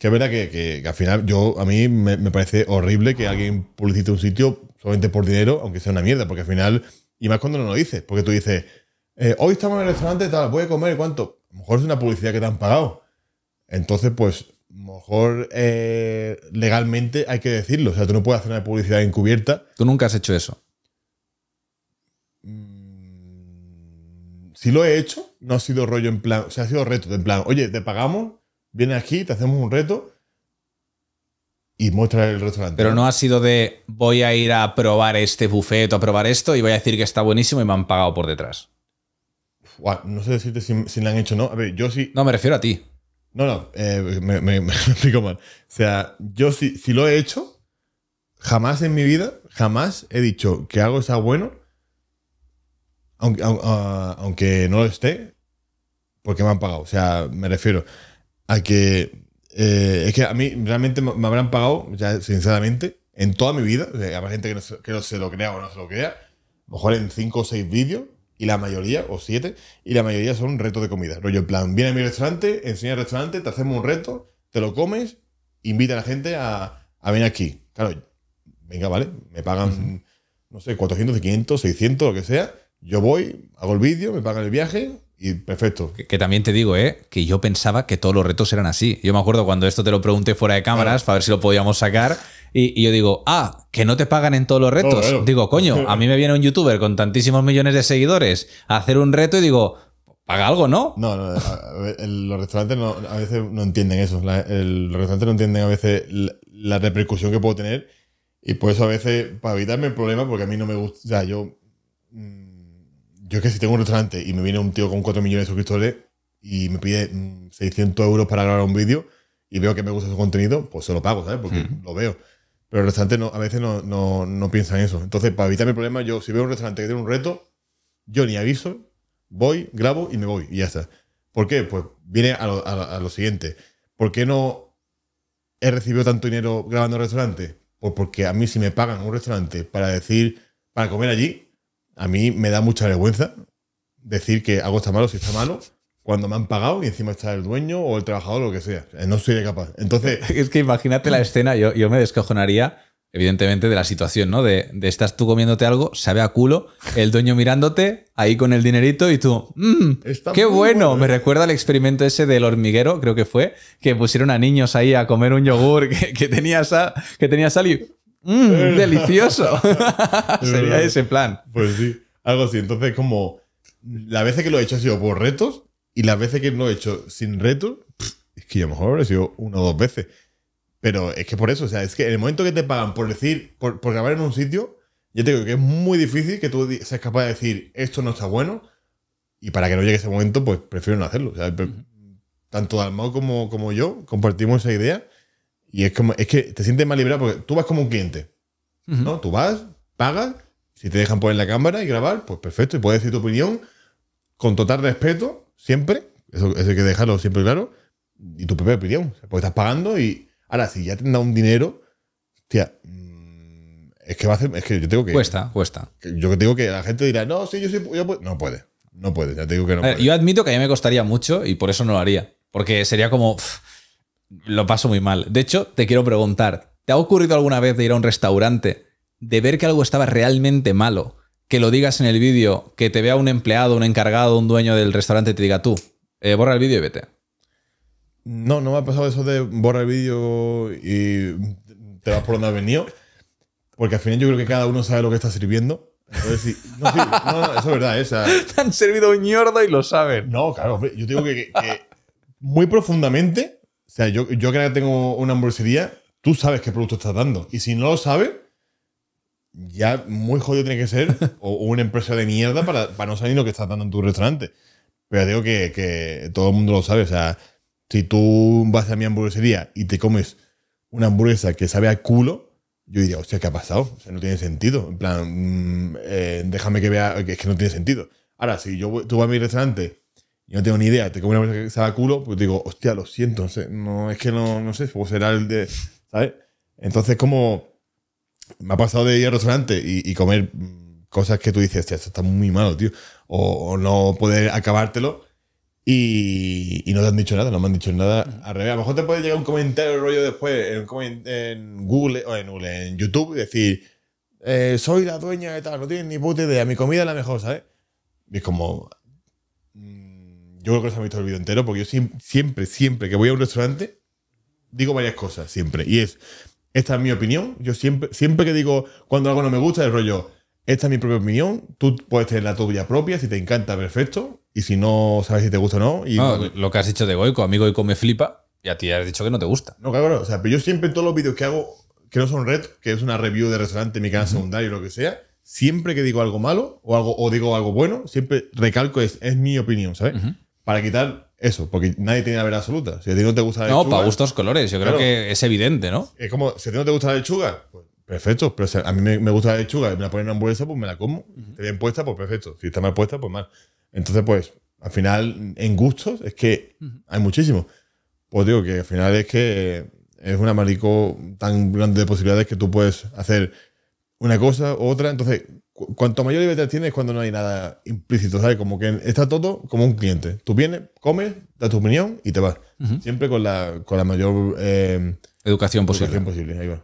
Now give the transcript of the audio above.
Que es verdad que, al final yo a mí me, parece horrible que alguien publicite un sitio solamente por dinero, aunque sea una mierda, porque al final, y más cuando no lo dices, porque tú dices, eh, hoy estamos en el restaurante tal, voy a comer, ¿cuánto? A lo mejor es una publicidad que te han pagado. Entonces, pues, a lo mejor eh, legalmente hay que decirlo. O sea, tú no puedes hacer una publicidad encubierta. Tú nunca has hecho eso. Mm, si lo he hecho, no ha sido rollo en plan, o sea, ha sido reto, en plan, oye, te pagamos, Viene aquí, te hacemos un reto y muestra el restaurante. Pero no ha sido de voy a ir a probar este buffet o a probar esto y voy a decir que está buenísimo y me han pagado por detrás. no sé decirte si, si, le han hecho no. A ver, yo sí. no, me refiero a ti. No, no, eh, me, explico mal. O sea, yo sí, si, lo he hecho, jamás en mi vida, jamás he dicho que algo está bueno, aunque, aunque no lo esté, porque me han pagado. O sea, me refiero a que. Eh, es que a mí realmente me habrán pagado, ya sinceramente, en toda mi vida. a gente que no, se, lo crea o no se lo crea. mejor en cinco o seis vídeos, y la mayoría, o siete y la mayoría son retos de comida. Rollo, en plan, viene a mi restaurante, enseña el restaurante, te hacemos un reto, te lo comes, invita a la gente a, venir aquí. Claro, venga, vale, me pagan, no sé, 400, 500, 600, lo que sea. Yo voy, hago el vídeo, me pagan el viaje, y perfecto. Que, también te digo, ¿eh? Que yo pensaba que todos los retos eran así. Yo me acuerdo cuando esto te lo pregunté fuera de cámaras para ver si lo podíamos sacar. Y, yo digo, ah, que no te pagan en todos los retos. Digo, coño, a mí me viene un youtuber con tantísimos millones de seguidores a hacer un reto y digo, paga algo, ¿no? No, no los restaurantes a veces no entienden eso. el, los restaurantes no entienden a veces la, repercusión que puedo tener. Y por eso a veces, para evitarme el problema, porque a mí no me gusta, o sea, yo... Mm, yo es que si tengo un restaurante y me viene un tío con 4 millones de suscriptores y me pide 600 mm, euros para grabar un vídeo y veo que me gusta su contenido, pues se lo pago, ¿sabes? Porque lo veo. Pero el restaurante a veces no, no, piensa en eso. Entonces, para evitar mi problema, yo si veo un restaurante que tiene un reto, yo ni aviso, voy, grabo y me voy y ya está. ¿Por qué? Pues viene a lo, siguiente. ¿Por qué no he recibido tanto dinero grabando restaurantes restaurante? Pues porque a mí si me pagan un restaurante para decir, para comer allí, a mí me da mucha vergüenza decir que algo está malo si está malo cuando me han pagado y encima está el dueño o el trabajador lo que sea. Eh, no soy capaz. Entonces. Es que imagínate la escena, yo, yo me descojonaría, evidentemente, de la situación, ¿no? De, estás tú comiéndote algo, sabe a culo, el dueño mirándote, ahí con el dinerito y tú, mm, ¡Qué bueno! Me ¿eh? recuerda al experimento ese del hormiguero, creo que fue, que pusieron a niños ahí a comer un yogur que, tenía, esa que tenía sal y ¡Mmm, delicioso! Sería ese plan. Pues sí, algo así. Entonces, como la veces que lo he hecho ha sido por retos y las veces que lo he hecho sin retos, es que a lo mejor he sido una o dos veces. Pero es que por eso, o sea, es que en el momento que te pagan por decir, por, por grabar en un sitio, yo te digo que es muy difícil que tú seas capaz de decir esto no está bueno y para que no llegue ese momento, pues prefiero no hacerlo. O sea, tanto Dalmau como, como yo compartimos esa idea y es como, es que te sientes más libre porque tú vas como un cliente, ¿no? Tú vas, pagas, si te dejan poner la cámara y grabar, pues perfecto, y puedes decir tu opinión con total respeto, siempre, eso, hay que dejarlo siempre claro, y tu propia opinión, porque estás pagando y ahora, si ya te han dado un dinero, tía... Mm, es que va a hacer, es que yo tengo que... Cuesta, cuesta. Yo digo que la gente dirá, no, sí, yo sí, No puede, no puede, ya te digo que no Yo admito que a mí me costaría mucho y por eso no lo haría, porque sería como lo paso muy mal. De hecho, te quiero preguntar, ¿te ha ocurrido alguna vez de ir a un restaurante, de ver que algo estaba realmente malo, que lo digas en el vídeo, que te vea un empleado, un encargado, un dueño del restaurante y te diga tú, eh, borra el vídeo y vete? No, no me ha pasado eso de borra el vídeo y te vas por donde has venido. Porque al final yo creo que cada uno sabe lo que está sirviendo. sí, no, eso es verdad. Eh, te han servido un ñordo y lo saben. No, claro, yo digo que muy profundamente o sea, yo, yo creo que tengo una hamburguesería, tú sabes qué producto estás dando. Y si no lo sabes, ya muy jodido tiene que ser una empresa de mierda para, para no saber lo que estás dando en tu restaurante. Pero digo que, todo el mundo lo sabe. O sea, si tú vas a mi hamburguesería y te comes una hamburguesa que sabe a culo, yo diría, hostia, ¿qué ha pasado? O sea, no tiene sentido. En plan, mm, eh, déjame que vea que es que no tiene sentido. Ahora, si yo tú vas a mi restaurante y no tengo ni idea. Te como una vez que estaba culo, pues digo, hostia, lo siento. No, es que no, no sé, pues será el de. ¿Sabes? Entonces, como. Me ha pasado de ir al restaurante y, comer mm, cosas que tú dices, esto está muy malo, tío. O, no poder acabártelo. Y, no te han dicho nada, no me han dicho nada. Al revés, a lo mejor te puede llegar un comentario rollo después en, Google o en, YouTube y decir, eh, soy la dueña de tal, no tienes ni puta idea, mi comida es la mejor, ¿sabes? Y es como, yo creo que se ha visto el vídeo entero, porque yo siempre, siempre, que voy a un restaurante, digo varias cosas, siempre. Y es, esta es mi opinión. Yo siempre, siempre que digo, cuando algo no me gusta, el rollo, esta es mi propia opinión, tú puedes tener la tuya propia, si te encanta, perfecto. Y si no sabes si te gusta o no. Y lo que has dicho de Goico, amigo Goico me flipa, y a ti has dicho que no te gusta. No, claro, o sea, pero yo siempre en todos los vídeos que hago, que no son red, que es una review de restaurante en mi canal secundario o lo que sea, siempre que digo algo malo o, algo, o digo algo bueno, siempre recalco es, es mi opinión, ¿sabes? para quitar eso, porque nadie tiene la verdad absoluta. Si a ti no te gusta la lechuga. No, para gustos colores, yo creo que es evidente, ¿no? Es como, si a ti no te gusta la lechuga, pues perfecto. Pero a mí me, gusta la lechuga y me la ponen en una hamburguesa, pues me la como. Si bien puesta, pues perfecto. Si está mal puesta, pues mal. Entonces, pues, al final, en gustos, es que hay muchísimo. Pues digo que al final es que es un amarico tan grande de posibilidades que tú puedes hacer una cosa u otra. Entonces, cuanto mayor libertad tienes cuando no hay nada implícito, ¿sabes? Como que está todo como un cliente. Tú vienes, comes, da tu opinión y te vas. Siempre con la, con la mayor eh, educación, posible. posible. Ahí va.